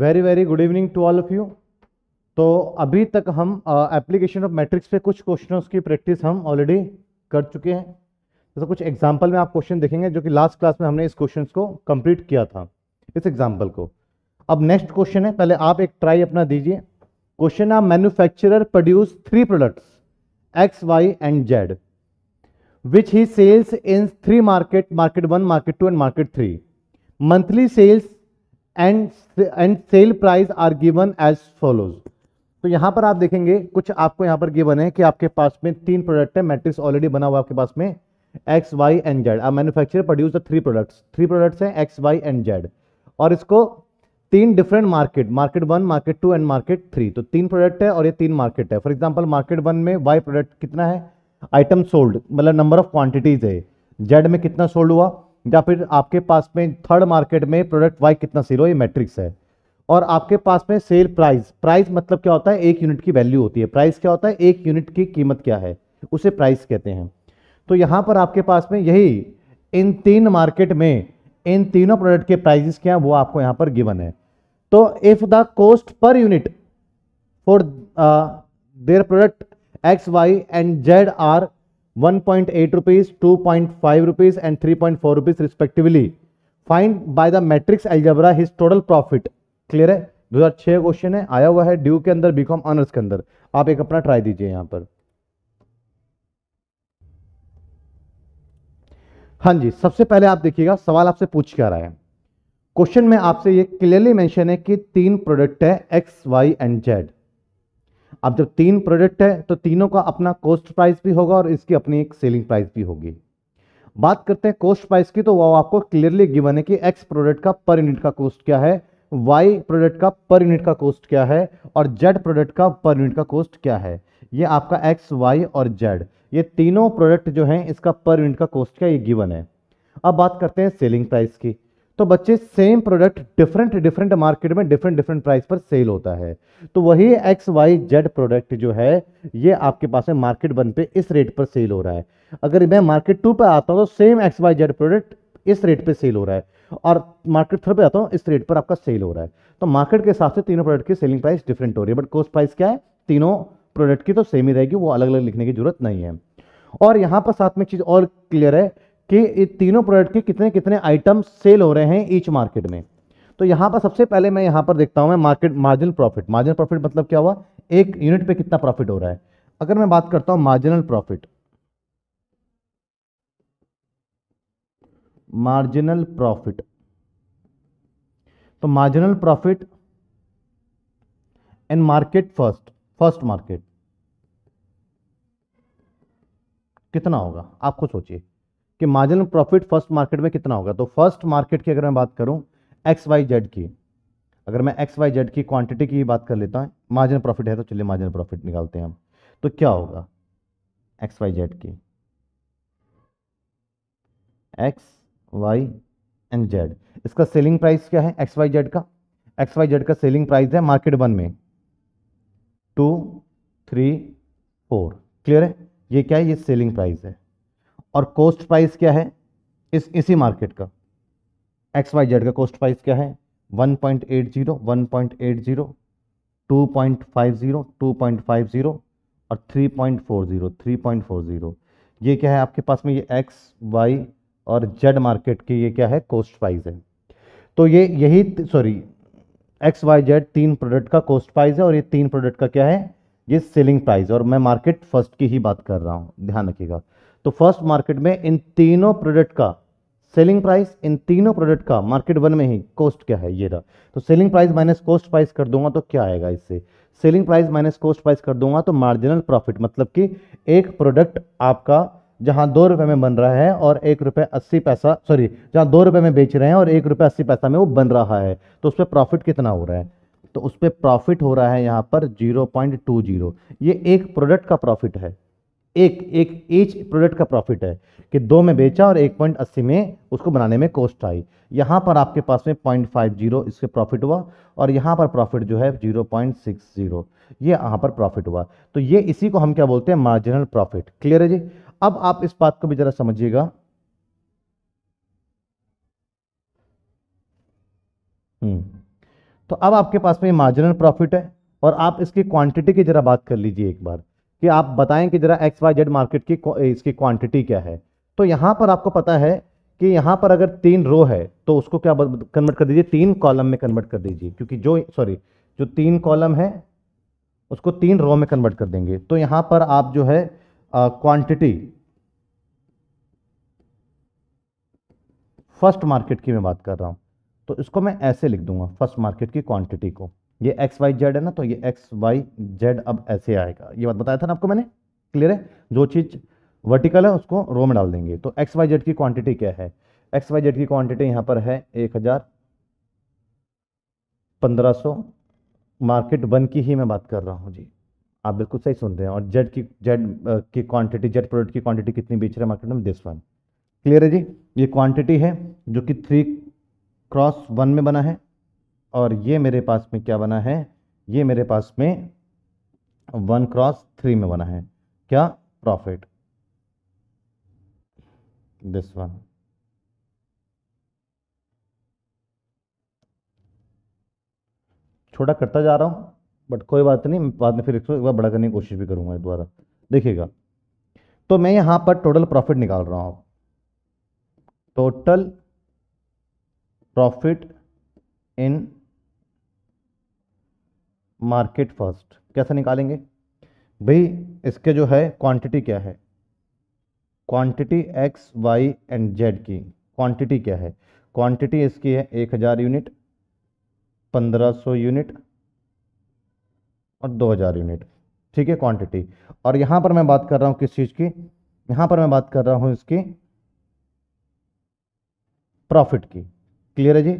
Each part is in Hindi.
Very very good evening to all of you तो अभी तक हम एप्लीकेशन ऑफ मैट्रिक्स पे कुछ क्वेश्चनों की प्रैक्टिस हम ऑलरेडी कर चुके हैं जैसे तो कुछ एग्जाम्पल में आप क्वेश्चन देखेंगे जो कि लास्ट क्लास में हमने इस क्वेश्चन को कंप्लीट किया था इस एग्जाम्पल को अब नेक्स्ट क्वेश्चन है पहले आप एक ट्राई अपना दीजिए क्वेश्चन आप manufacturer produce three products X Y and Z which he sells in three market market one market two and market three monthly sales and and sale price are given as follows तो यहां पर आप देखेंगे कुछ आपको यहाँ पर गिवन है कि आपके पास में तीन प्रोडक्ट है मैट्रिक्स ऑलरेडी बना हुआ आपके पास में एक्स वाई एंड जेड आप manufacture produce the three products three products हैं एक्स वाई एंड जेड और इसको तीन different market market one market two and market three तो तीन प्रोडक्ट है और ये तीन मार्केट है फॉर एग्जाम्पल मार्केट वन में वाई प्रोडक्ट कितना है आइटम सोल्ड मतलब नंबर ऑफ क्वांटिटीज है जेड में कितना सोल्ड हुआ या फिर आपके पास में थर्ड मार्केट में प्रोडक्ट वाई कितना सेल हो ये मैट्रिक्स है और आपके पास में सेल प्राइस प्राइस मतलब क्या होता है एक यूनिट की वैल्यू होती है प्राइस क्या होता है एक यूनिट की कीमत क्या है उसे प्राइस कहते हैं तो यहाँ पर आपके पास में यही इन तीन मार्केट में इन तीनों प्रोडक्ट के प्राइजेस क्या है वो आपको यहाँ पर गिवन है तो if the cost per unit for their product X Y and Z are point point eight rupees two five rupees and three point four rupees respectively Find by the matrix algebra his total profit clear है दो हज़ार छह क्वेश्चन है आया हुआ है ड्यू के अंदर बीकॉम ऑनर्स के अंदर आप एक अपना ट्राई दीजिए यहां पर हाँ जी सबसे पहले आप देखिएगा सवाल आपसे पूछ क्या रहा है क्वेश्चन में आपसे ये क्लियरली मेंशन है कि तीन प्रोडक्ट है एक्स वाई एंड जेड अब जब तीन प्रोडक्ट है तो तीनों का अपना कॉस्ट प्राइस भी होगा और इसकी अपनी एक सेलिंग प्राइस भी होगी बात करते हैं कॉस्ट प्राइस की तो वो आपको क्लियरली गिवन है कि एक्स प्रोडक्ट का पर यूनिट का कॉस्ट क्या है वाई प्रोडक्ट का पर यूनिट का कॉस्ट क्या है और जेड प्रोडक्ट का पर यूनिट का कॉस्ट क्या है ये आपका एक्स वाई और जेड ये तीनों प्रोडक्ट जो हैं इसका पर यूनिट का कॉस्ट क्या ये गिवन है अब बात करते हैं सेलिंग प्राइस की तो बच्चे same product different different market में डिफरेंट डिफरेंट प्राइस पर सेल होता है तो वही एक्स वाई जेड प्रोडक्ट जो है ये आपके पास में मार्केट वन पे इस रेट पर सेल हो रहा है अगर मैं मार्केट टू पे आता हूँ तो same X Y Z product इस रेट पे सेल हो रहा है और मार्केट थ्री पे आता हूँ इस रेट पर आपका सेल हो रहा है तो मार्केट के हिसाब से तीनों प्रोडक्ट की सेलिंग प्राइस डिफरेंट हो रही है बट कॉस्ट प्राइस क्या है तीनों प्रोडक्ट की तो सेम ही रहेगी वो अलग अलग लिखने की जरूरत नहीं है और यहाँ पर साथ में चीज़ और क्लियर है कि तीनों प्रोडक्ट के कितने कितने आइटम सेल हो रहे हैं ईच मार्केट में तो यहाँ पर सबसे पहले मैं यहाँ पर देखता हूँ मैं market marginal profit marginal profit मतलब क्या हुआ एक यूनिट पे कितना प्रॉफिट हो रहा है अगर मैं बात करता हूँ मार्जिनल प्रॉफिट मार्जिनल प्रॉफिट तो marginal profit and market first first market कितना होगा आप खुद सोचिए कि मार्जिनल प्रॉफिट फर्स्ट मार्केट में कितना होगा तो फर्स्ट मार्केट की अगर मैं बात करूँ एक्स वाई जेड की अगर मैं एक्स वाई जेड की क्वांटिटी की बात कर लेता हूँ मार्जिनल प्रॉफिट है तो चलिए मार्जिनल प्रॉफिट निकालते हैं हम तो क्या होगा एक्स वाई जेड की एक्स वाई एंड जेड इसका सेलिंग प्राइस क्या है एक्स वाई जेड का एक्स वाई जेड का सेलिंग प्राइस है मार्केट वन में टू थ्री फोर क्लियर है ये क्या है ये सेलिंग प्राइस है और कोस्ट प्राइस क्या है इस इसी मार्केट का एक्स वाई जेड का कोस्ट प्राइस क्या है 1.80, 1.80, 2.50, 2.50 और 3.40, 3.40 ये क्या है आपके पास में ये एक्स वाई और जेड मार्केट की ये क्या है कोस्ट प्राइस है तो ये यही सॉरी एक्स वाई जेड तीन प्रोडक्ट का कोस्ट प्राइस है और ये तीन प्रोडक्ट का क्या है ये सेलिंग प्राइस और मैं मार्केट फर्स्ट की ही बात कर रहा हूँ ध्यान रखिएगा तो फर्स्ट मार्केट में इन तीनों प्रोडक्ट का सेलिंग प्राइस इन तीनों प्रोडक्ट का मार्केट वन में ही कॉस्ट क्या है ये रहा तो selling price minus cost price कर दूंगा तो क्या आएगा इससे selling price minus cost price कर दूंगा तो मार्जिनल प्रॉफिट मतलब कि एक प्रोडक्ट आपका जहां दो रुपए में बन रहा है और एक रुपये अस्सी पैसा सॉरी जहां दो रुपए में बेच रहे हैं और एक रुपए अस्सी पैसा में वो बन रहा है तो उस पर प्रॉफिट कितना हो रहा है तो उस पर प्रॉफिट हो रहा है यहाँ पर जीरो पॉइंट टू जीरो ये एक प्रोडक्ट का प्रॉफिट है एक एक ईच प्रोडक्ट का प्रॉफिट है कि दो में बेचा और एक पॉइंट अस्सी में उसको बनाने में कॉस्ट आई यहाँ पर आपके पास में पॉइंट फाइव जीरो इसके प्रॉफिट हुआ और यहाँ पर प्रॉफिट जो है जीरो पॉइंट सिक्स जीरो ये यहाँ पर प्रॉफिट हुआ तो ये इसी को हम क्या बोलते हैं मार्जिनल प्रॉफिट क्लियर है जी अब आप इस बात को भी ज़रा समझिएगा हम्म। तो अब आपके पास में मार्जिनल प्रॉफिट है और आप इसकी क्वांटिटी की ज़रा बात कर लीजिए एक बार कि आप बताएं कि जरा एक्स वाई जेड मार्केट की इसकी क्वांटिटी क्या है तो यहाँ पर आपको पता है कि यहाँ पर अगर तीन रो है तो उसको क्या कन्वर्ट कर दीजिए तीन कॉलम में कन्वर्ट कर दीजिए क्योंकि जो सॉरी जो तीन कॉलम है उसको तीन रो में कन्वर्ट कर देंगे तो यहाँ पर आप जो है क्वांटिटी फर्स्ट मार्केट की मैं बात कर रहा हूँ तो इसको मैं ऐसे लिख दूंगा फर्स्ट मार्केट की क्वांटिटी को ये एक्स वाई जेड है ना तो ये एक्स वाई जेड अब ऐसे आएगा ये बात बताया था ना आपको मैंने क्लियर है जो चीज़ वर्टिकल है उसको रो में डाल देंगे तो एक्स वाई जेड की क्वांटिटी क्या है एक्स वाई जेड की क्वांटिटी यहाँ पर है एक हज़ार पंद्रह सौ मार्केट वन की ही मैं बात कर रहा हूँ जी आप बिल्कुल सही सुन रहे हैं और जेड की जेड की क्वांटिटी जेड प्रोडक्ट की क्वांटिटी कितनी बेच रहे हैं मार्केट में दिस वन क्लियर है जी ये क्वांटिटी है जो कि थ्री क्रॉस वन में बना है और ये मेरे पास में क्या बना है ये मेरे पास में वन क्रॉस थ्री में बना है क्या प्रॉफिट दिस वन छोटा करता जा रहा हूं बट कोई बात नहीं बाद में फिर इसको एक बार बड़ा करने की कोशिश भी करूंगा दोबारा देखिएगा तो मैं यहां पर टोटल प्रॉफिट निकाल रहा हूं total profit in market first कैसे निकालेंगे भाई इसके जो है क्वांटिटी क्या है quantity X Y and Z की क्वांटिटी क्या है क्वांटिटी इसकी है एक हज़ार यूनिट पंद्रह सौ यूनिट और दो हज़ार यूनिट ठीक है क्वांटिटी और यहाँ पर मैं बात कर रहा हूँ किस चीज़ की यहाँ पर मैं बात कर रहा हूँ इसकी प्रॉफिट की क्लियर है जी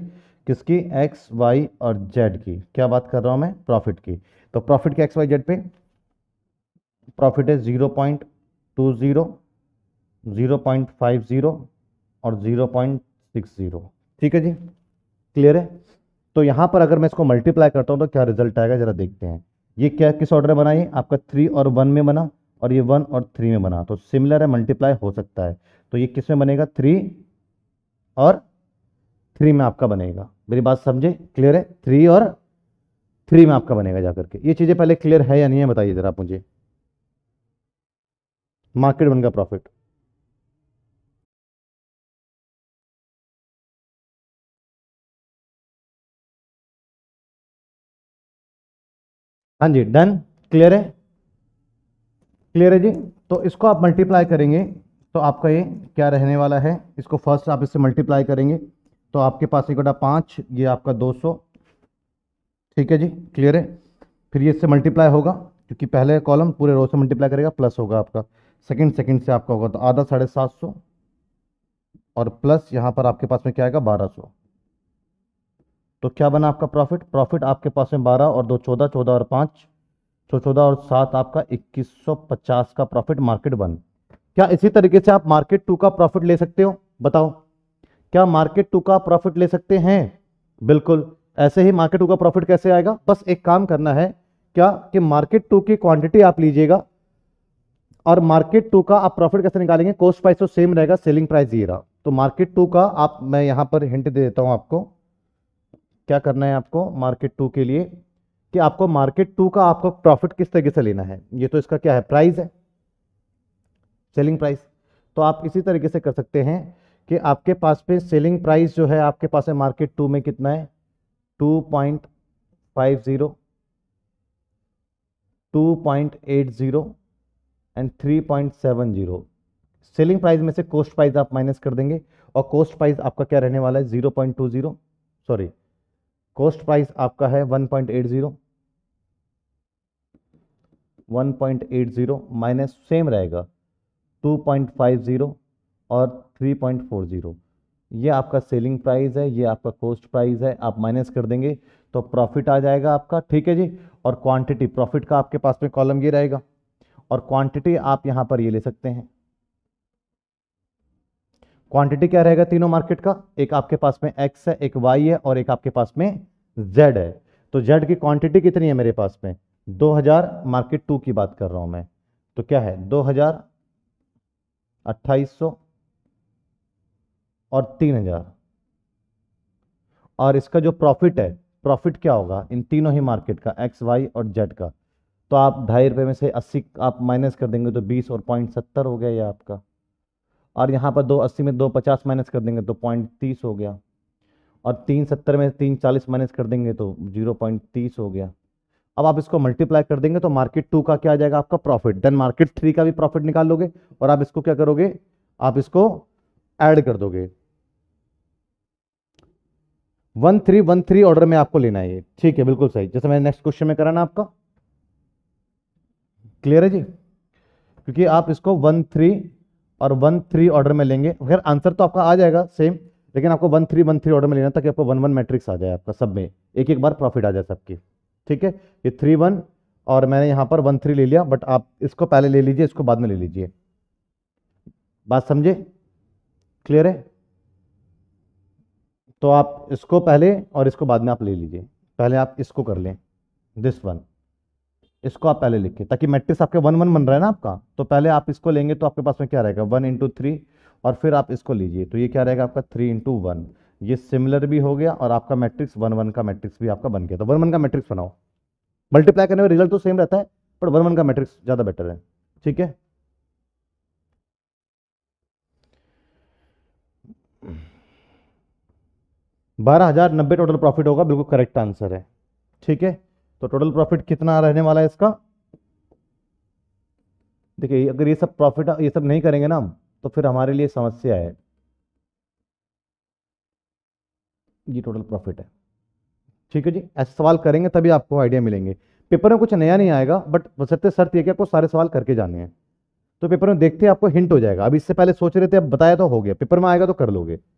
किसकी एक्स वाई और जेड की क्या बात कर रहा हूँ मैं प्रॉफिट की तो प्रॉफिट के एक्स वाई जेड पे प्रॉफिट है zero point two zero zero point five zero और ज़ीरो पॉइंट सिक्स ज़ीरो ठीक है जी क्लियर है तो यहाँ पर अगर मैं इसको मल्टीप्लाई करता हूँ तो क्या रिजल्ट आएगा ज़रा देखते हैं ये क्या किस ऑर्डर में बना ये आपका थ्री और वन में बना और ये वन और थ्री में बना तो सिमिलर है मल्टीप्लाई हो सकता है तो ये किस में बनेगा थ्री और थ्री में आपका बनेगा मेरी बात समझे क्लियर है थ्री और थ्री में आपका बनेगा जाकर के ये चीज़ें पहले क्लियर है या नहीं है बताइए जरा आप मुझे मार्केट बन का प्रॉफिट हाँ जी डन क्लियर है क्लियर है जी तो इसको आप मल्टीप्लाई करेंगे तो आपका ये क्या रहने वाला है इसको फर्स्ट आप इससे मल्टीप्लाई करेंगे तो आपके पास एक बटा पाँच ये आपका दो सौ ठीक है जी क्लियर है फिर ये इससे मल्टीप्लाई होगा क्योंकि पहले कॉलम पूरे रो से मल्टीप्लाई करेगा प्लस होगा आपका सेकंड सेकंड से आपका होगा तो आधा साढ़े सात सौ और प्लस यहाँ पर आपके पास में क्या आएगा बारह सौ तो क्या बना आपका प्रॉफिट प्रॉफिट आपके पास में बारह और दो चौदह चौदह और पाँच सौ तो चौदह और सात आपका इक्कीस सौ पचास का प्रॉफिट मार्केट वन क्या इसी तरीके से आप मार्केट टू का प्रॉफिट ले सकते हो बताओ क्या मार्केट टू का प्रॉफिट ले सकते हैं बिल्कुल ऐसे ही मार्केट टू का प्रॉफिट कैसे आएगा बस एक काम करना है क्या कि मार्केट टू की क्वांटिटी आप लीजिएगा और मार्केट टू का आप प्रॉफिट कैसे निकालेंगे कॉस्ट प्राइस तो सेम रहेगा सेलिंग प्राइस ये रहा तो मार्केट टू का आप मैं यहां पर हिंट दे देता हूं आपको क्या करना है आपको मार्केट टू के लिए कि आपको मार्केट टू का आपको प्रॉफिट किस तरीके से लेना है ये तो इसका क्या है प्राइस है सेलिंग प्राइस तो आप इसी तरीके से कर सकते हैं कि आपके पास पे सेलिंग प्राइस जो है आपके पास है मार्केट टू में कितना है two point five zero two point eight zero and three point seven zero selling price में से कोस्ट प्राइस आप माइनस कर देंगे और कोस्ट प्राइस आपका क्या रहने वाला है zero point two zero sorry cost price आपका है one point eight zero one point eight zero minus same रहेगा टू पॉइंट फाइव ज़ीरो और थ्री पॉइंट फोर जीरो ये आपका सेलिंग प्राइस है ये आपका कॉस्ट प्राइस है आप माइनस कर देंगे तो प्रॉफिट आ जाएगा आपका ठीक है जी और क्वांटिटी प्रॉफिट का आपके पास में कॉलम ये रहेगा और क्वांटिटी आप यहां पर ये ले सकते हैं क्वांटिटी क्या रहेगा तीनों मार्केट का एक आपके पास में एक्स है एक वाई है और एक आपके पास में जेड है तो जेड की क्वांटिटी कितनी है मेरे पास में 2000 मार्केट टू की बात कर रहा हूं मैं तो क्या है दो हजार अट्ठाईस सौ और तीन हजार और इसका जो प्रॉफिट है प्रॉफिट क्या होगा इन तीनों ही मार्केट का एक्स वाई और जेड का तो आप ढाई रुपये में से अस्सी आप माइनस कर देंगे तो बीस और पॉइंट सत्तर हो गया ये आपका और यहाँ पर दो अस्सी में दो पचास माइनस कर देंगे तो पॉइंट तीस हो गया और तीन सत्तर में तीन चालीस माइनस कर देंगे तो जीरो पॉइंट तीस हो गया अब आप इसको मल्टीप्लाई कर देंगे तो मार्केट टू का क्या आ जाएगा आपका प्रॉफिट देन मार्केट थ्री का भी प्रॉफिट निकाल लोगे और आप इसको क्या करोगे आप इसको ऐड कर दोगे one three one three order में आपको लेना है ये ठीक है बिल्कुल सही जैसे मैंने नेक्स्ट क्वेश्चन में कराना आपका क्लियर है जी क्योंकि आप इसको वन थ्री और वन थ्री ऑर्डर में लेंगे खैर आंसर तो आपका आ जाएगा सेम लेकिन आपको one three one three order में लेना ताकि आपको वन वन मैट्रिक्स आ जाए आपका सब में एक एक बार प्रॉफिट आ जाए सबकी ठीक है ये थ्री वन और मैंने यहाँ पर वन थ्री ले लिया बट आप इसको पहले ले लीजिए इसको बाद में ले लीजिए बात समझे क्लियर है तो आप इसको पहले और इसको बाद में आप ले लीजिए पहले आप इसको कर लें दिस वन इसको आप पहले लिखिए ताकि मैट्रिक्स आपके वन वन बन रहा है ना आपका तो पहले आप इसको लेंगे तो आपके पास में क्या रहेगा वन इंटू थ्री और फिर आप इसको लीजिए तो ये क्या रहेगा आपका थ्री इंटू वन ये सिमिलर भी हो गया और आपका मैट्रिक्स वन वन का मैट्रिक्स भी आपका बन गया तो वन वन का मैट्रिक्स बनाओ मल्टीप्लाई करने में रिजल्ट तो सेम रहता है पर वन वन का मैट्रिक्स ज़्यादा बेटर है ठीक है बारह हजार नब्बे टोटल प्रॉफिट होगा बिल्कुल करेक्ट आंसर है ठीक है तो टोटल प्रॉफिट कितना रहने वाला है इसका देखिए अगर ये सब प्रॉफिट ये सब नहीं करेंगे ना हम तो फिर हमारे लिए समस्या है ये टोटल प्रॉफिट है ठीक है जी ऐसे सवाल करेंगे तभी आपको आइडिया मिलेंगे पेपर में कुछ नया नहीं आएगा बट सत्य शर्त यह कि आपको सारे सवाल करके जाने हैं तो पेपर में देखते हैं आपको हिंट हो जाएगा अब इससे पहले सोच रहे थे अब बताया तो हो गया पेपर में आएगा तो कर लोगे